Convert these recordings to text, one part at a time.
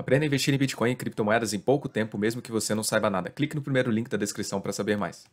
Aprenda a investir em Bitcoin e criptomoedas em pouco tempo, mesmo que você não saiba nada. Clique no primeiro link da descrição para saber mais.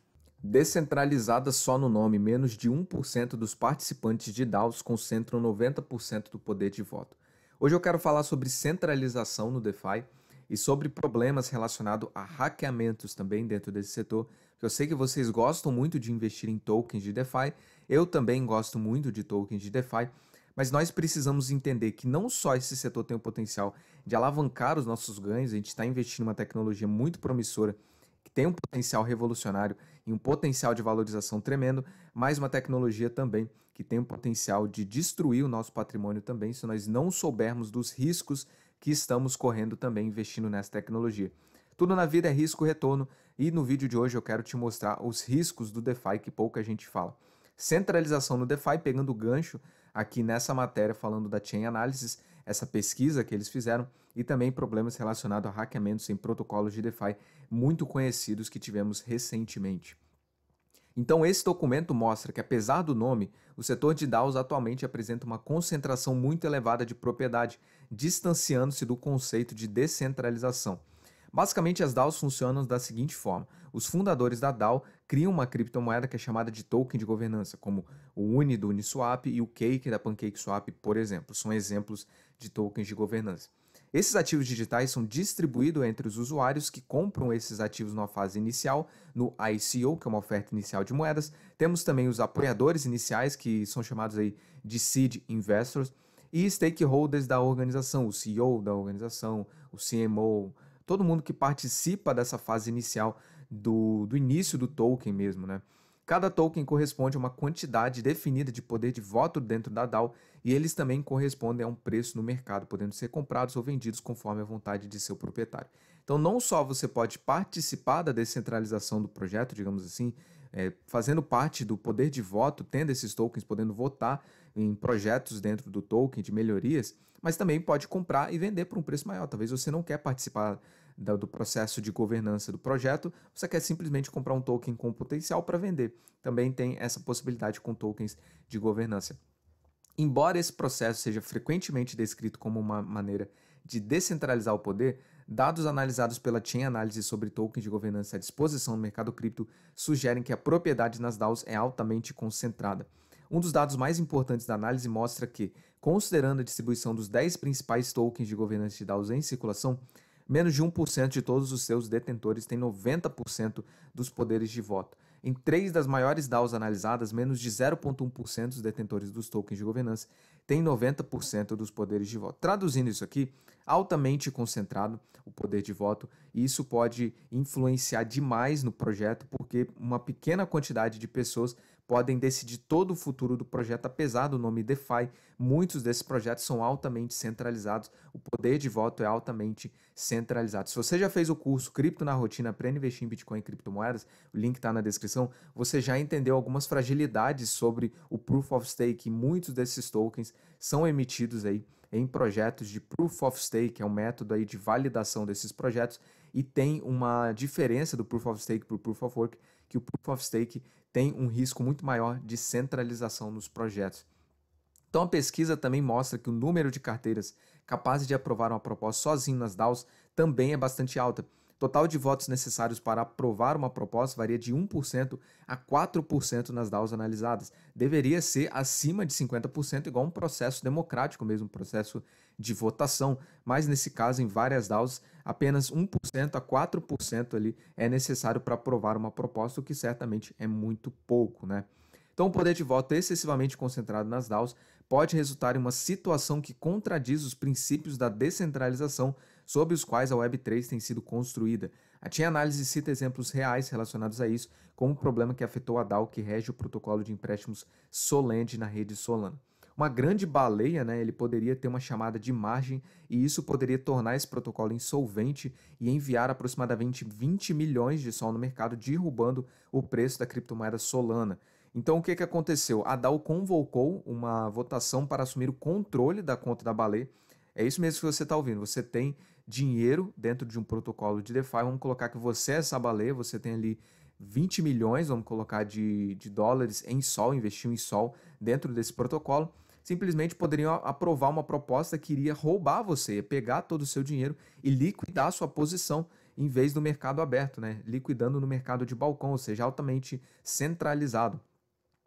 Descentralizada só no nome, menos de 1% dos participantes de DAOs concentram 90% do poder de voto. Hoje eu quero falar sobre centralização no DeFi e sobre problemas relacionados a hackeamentos também dentro desse setor, eu sei que vocês gostam muito de investir em tokens de DeFi, eu também gosto muito de tokens de DeFi, mas nós precisamos entender que não só esse setor tem o potencial de alavancar os nossos ganhos, a gente está investindo em uma tecnologia muito promissora que tem um potencial revolucionário e um potencial de valorização tremendo, mas uma tecnologia também que tem um potencial de destruir o nosso patrimônio também, se nós não soubermos dos riscos que estamos correndo também investindo nessa tecnologia. Tudo na vida é risco retorno e no vídeo de hoje eu quero te mostrar os riscos do DeFi que pouca gente fala. Centralização no DeFi, pegando o gancho aqui nessa matéria falando da Chain Analysis, essa pesquisa que eles fizeram e também problemas relacionados a hackeamentos em protocolos de DeFi muito conhecidos que tivemos recentemente. Então, esse documento mostra que, apesar do nome, o setor de DAOs atualmente apresenta uma concentração muito elevada de propriedade, distanciando-se do conceito de descentralização. Basicamente, as DAOs funcionam da seguinte forma: os fundadores da DAO cria uma criptomoeda que é chamada de token de governança, como o UNI do Uniswap e o Cake da PancakeSwap, por exemplo. São exemplos de tokens de governança. Esses ativos digitais são distribuídos entre os usuários que compram esses ativos numa fase inicial, no ICO, que é uma oferta inicial de moedas. Temos também os apoiadores iniciais, que são chamados aí de seed investors, e stakeholders da organização, o CEO da organização, o CMO, todo mundo que participa dessa fase inicial do, do início do token mesmo, né? Cada token corresponde a uma quantidade definida de poder de voto dentro da DAO e eles também correspondem a um preço no mercado, podendo ser comprados ou vendidos conforme a vontade de seu proprietário. Então, não só você pode participar da descentralização do projeto, digamos assim, é, fazendo parte do poder de voto, tendo esses tokens, podendo votar em projetos dentro do token de melhorias, mas também pode comprar e vender por um preço maior. Talvez você não quer participar do processo de governança do projeto, você quer simplesmente comprar um token com potencial para vender. Também tem essa possibilidade com tokens de governança. Embora esse processo seja frequentemente descrito como uma maneira de descentralizar o poder, dados analisados pela Chain Analysis sobre tokens de governança à disposição no mercado cripto sugerem que a propriedade nas DAOs é altamente concentrada. Um dos dados mais importantes da análise mostra que, considerando a distribuição dos 10 principais tokens de governança de DAOs em circulação, Menos de 1% de todos os seus detentores tem 90% dos poderes de voto. Em três das maiores DAOs analisadas, menos de 0,1% dos detentores dos tokens de governança tem 90% dos poderes de voto. Traduzindo isso aqui, altamente concentrado o poder de voto, e isso pode influenciar demais no projeto, porque uma pequena quantidade de pessoas podem decidir todo o futuro do projeto, apesar do nome DeFi. Muitos desses projetos são altamente centralizados, o poder de voto é altamente centralizado. Se você já fez o curso Cripto na Rotina para investir em Bitcoin e criptomoedas, o link está na descrição, você já entendeu algumas fragilidades sobre o Proof of Stake e muitos desses tokens são emitidos aí em projetos de Proof of Stake, é um método aí de validação desses projetos, e tem uma diferença do Proof of Stake para o Proof of Work, que o Proof of Stake tem um risco muito maior de centralização nos projetos. Então a pesquisa também mostra que o número de carteiras capazes de aprovar uma proposta sozinho nas DAOs também é bastante alta. Total de votos necessários para aprovar uma proposta varia de 1% a 4% nas DAOs analisadas. Deveria ser acima de 50%, igual um processo democrático mesmo, um processo de votação. Mas nesse caso, em várias DAOs, apenas 1% a 4% ali é necessário para aprovar uma proposta, o que certamente é muito pouco, né? Então, o poder de voto excessivamente concentrado nas DAOs pode resultar em uma situação que contradiz os princípios da descentralização sobre os quais a Web3 tem sido construída. A tinha Análise cita exemplos reais relacionados a isso, como o problema que afetou a DAO que rege o protocolo de empréstimos Solend na rede Solana uma grande baleia, né, ele poderia ter uma chamada de margem e isso poderia tornar esse protocolo insolvente e enviar aproximadamente 20 milhões de sol no mercado, derrubando o preço da criptomoeda Solana. Então o que, que aconteceu? A DAO convocou uma votação para assumir o controle da conta da baleia. É isso mesmo que você está ouvindo. Você tem dinheiro dentro de um protocolo de DeFi. Vamos colocar que você é essa você tem ali 20 milhões, vamos colocar, de, de dólares em Sol, investiu em Sol dentro desse protocolo. Simplesmente poderiam aprovar uma proposta que iria roubar você, pegar todo o seu dinheiro e liquidar a sua posição em vez do mercado aberto, né? Liquidando no mercado de balcão, ou seja, altamente centralizado.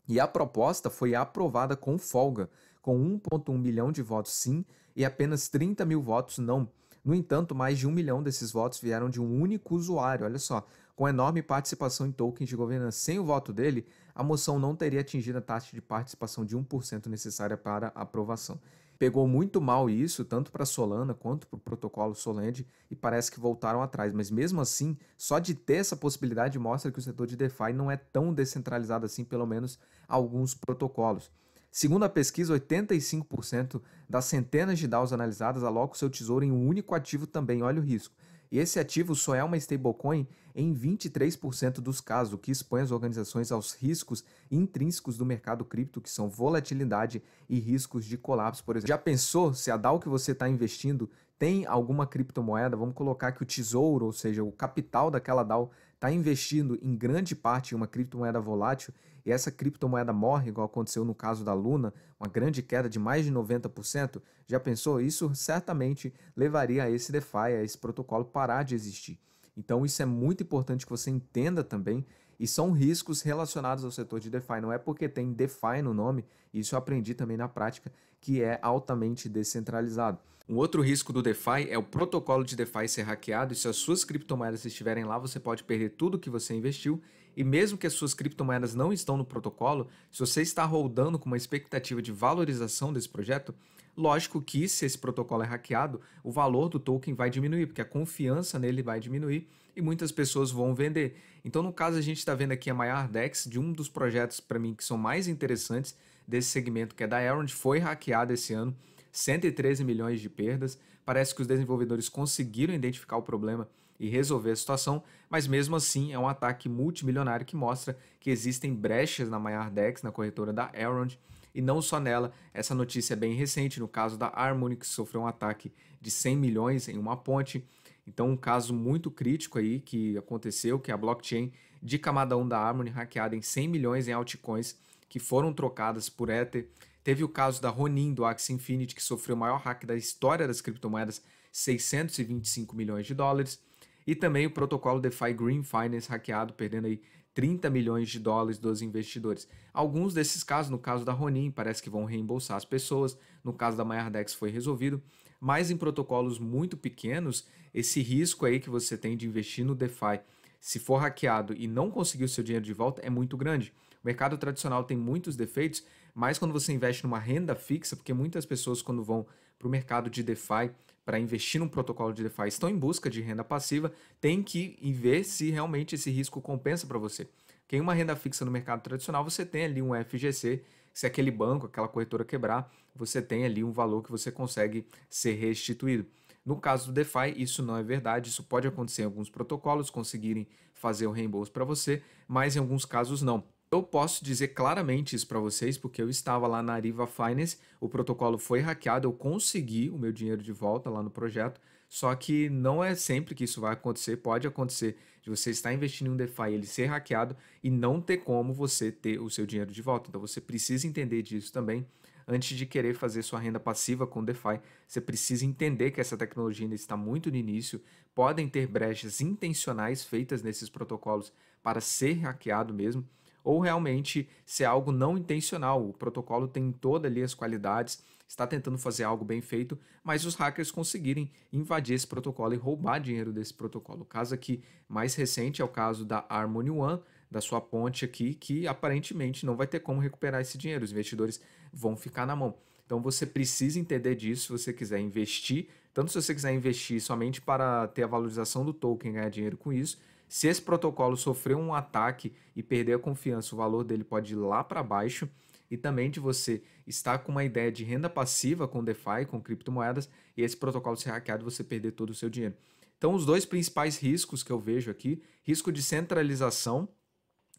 E a proposta foi aprovada com folga, com 1,1 milhão de votos sim e apenas 30 mil votos não. No entanto, mais de um milhão desses votos vieram de um único usuário, olha só. Com enorme participação em tokens de governança sem o voto dele, a moção não teria atingido a taxa de participação de 1% necessária para aprovação. Pegou muito mal isso, tanto para Solana quanto para o protocolo Solend, e parece que voltaram atrás. Mas mesmo assim, só de ter essa possibilidade mostra que o setor de DeFi não é tão descentralizado assim, pelo menos alguns protocolos. Segundo a pesquisa, 85% das centenas de DAOs analisadas alocam seu tesouro em um único ativo também, olha o risco. E esse ativo só é uma stablecoin em 23% dos casos, o que expõe as organizações aos riscos intrínsecos do mercado cripto, que são volatilidade e riscos de colapso, por exemplo. Já pensou se a DAO que você está investindo tem alguma criptomoeda? Vamos colocar que o tesouro, ou seja, o capital daquela DAO, está investindo em grande parte em uma criptomoeda volátil e essa criptomoeda morre, igual aconteceu no caso da Luna, uma grande queda de mais de 90%, já pensou? Isso certamente levaria a esse DeFi, a esse protocolo parar de existir. Então isso é muito importante que você entenda também e são riscos relacionados ao setor de DeFi. Não é porque tem DeFi no nome, isso eu aprendi também na prática, que é altamente descentralizado. Um outro risco do DeFi é o protocolo de DeFi ser hackeado e se as suas criptomoedas estiverem lá, você pode perder tudo que você investiu. E mesmo que as suas criptomoedas não estão no protocolo, se você está rodando com uma expectativa de valorização desse projeto, lógico que se esse protocolo é hackeado, o valor do token vai diminuir, porque a confiança nele vai diminuir e muitas pessoas vão vender. Então, no caso, a gente está vendo aqui a maior DEX de um dos projetos para mim que são mais interessantes desse segmento, que é da Aaron, foi hackeado esse ano 113 milhões de perdas. Parece que os desenvolvedores conseguiram identificar o problema e resolver a situação, mas mesmo assim é um ataque multimilionário que mostra que existem brechas na MaiarDEX, na corretora da Elrond, e não só nela. Essa notícia é bem recente no caso da Harmony, que sofreu um ataque de 100 milhões em uma ponte. Então, um caso muito crítico aí que aconteceu, que é a blockchain de camada 1 da Harmony hackeada em 100 milhões em altcoins que foram trocadas por Ether Teve o caso da Ronin, do Axie Infinity, que sofreu o maior hack da história das criptomoedas, 625 milhões de dólares. E também o protocolo DeFi Green Finance hackeado, perdendo aí 30 milhões de dólares dos investidores. Alguns desses casos, no caso da Ronin, parece que vão reembolsar as pessoas, no caso da Maiardex foi resolvido, mas em protocolos muito pequenos, esse risco aí que você tem de investir no DeFi se for hackeado e não conseguir o seu dinheiro de volta, é muito grande. O mercado tradicional tem muitos defeitos, mas quando você investe numa renda fixa, porque muitas pessoas, quando vão para o mercado de DeFi, para investir num protocolo de DeFi, estão em busca de renda passiva, tem que ver se realmente esse risco compensa para você. Quem uma renda fixa no mercado tradicional, você tem ali um FGC, se aquele banco, aquela corretora quebrar, você tem ali um valor que você consegue ser restituído. No caso do DeFi, isso não é verdade, isso pode acontecer em alguns protocolos conseguirem fazer o reembolso para você, mas em alguns casos não. Eu posso dizer claramente isso para vocês, porque eu estava lá na Ariva Finance, o protocolo foi hackeado, eu consegui o meu dinheiro de volta lá no projeto, só que não é sempre que isso vai acontecer, pode acontecer de você estar investindo em um DeFi, ele ser hackeado e não ter como você ter o seu dinheiro de volta. Então você precisa entender disso também antes de querer fazer sua renda passiva com DeFi, você precisa entender que essa tecnologia ainda está muito no início, podem ter brechas intencionais feitas nesses protocolos para ser hackeado mesmo, ou realmente ser algo não intencional, o protocolo tem todas ali as qualidades, está tentando fazer algo bem feito, mas os hackers conseguirem invadir esse protocolo e roubar dinheiro desse protocolo. O caso aqui mais recente é o caso da Harmony One, da sua ponte aqui, que aparentemente não vai ter como recuperar esse dinheiro, os investidores vão ficar na mão. Então você precisa entender disso se você quiser investir, tanto se você quiser investir somente para ter a valorização do token e ganhar dinheiro com isso, se esse protocolo sofrer um ataque e perder a confiança, o valor dele pode ir lá para baixo e também de você estar com uma ideia de renda passiva com DeFi, com criptomoedas, e esse protocolo ser hackeado você perder todo o seu dinheiro. Então, os dois principais riscos que eu vejo aqui: risco de centralização,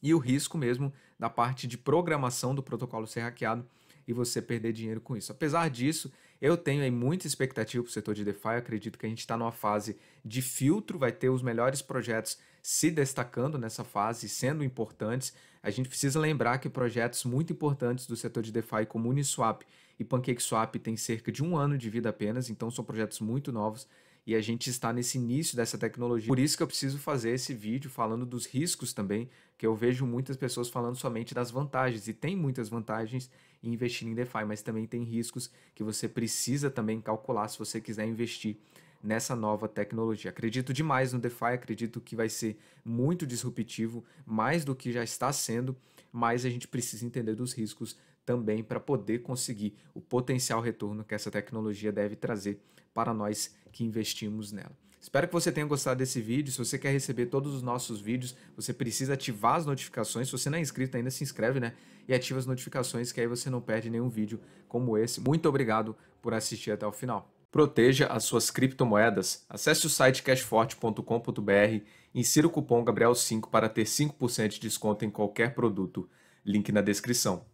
e o risco mesmo da parte de programação do protocolo ser hackeado e você perder dinheiro com isso. Apesar disso, eu tenho aí muita expectativa para o setor de DeFi, eu acredito que a gente está numa fase de filtro, vai ter os melhores projetos se destacando nessa fase, sendo importantes. A gente precisa lembrar que projetos muito importantes do setor de DeFi, como Uniswap e PancakeSwap, têm cerca de um ano de vida apenas, então são projetos muito novos e a gente está nesse início dessa tecnologia. Por isso que eu preciso fazer esse vídeo falando dos riscos também, que eu vejo muitas pessoas falando somente das vantagens e tem muitas vantagens em investir em DeFi, mas também tem riscos que você precisa também calcular se você quiser investir nessa nova tecnologia. Acredito demais no DeFi, acredito que vai ser muito disruptivo, mais do que já está sendo, mas a gente precisa entender dos riscos também para poder conseguir o potencial retorno que essa tecnologia deve trazer para nós que investimos nela. Espero que você tenha gostado desse vídeo. Se você quer receber todos os nossos vídeos, você precisa ativar as notificações. Se você não é inscrito ainda, se inscreve, né? E ativa as notificações, que aí você não perde nenhum vídeo como esse. Muito obrigado por assistir até o final. Proteja as suas criptomoedas. Acesse o site cashforte.com.br e insira o cupom Gabriel5 para ter 5% de desconto em qualquer produto. Link na descrição.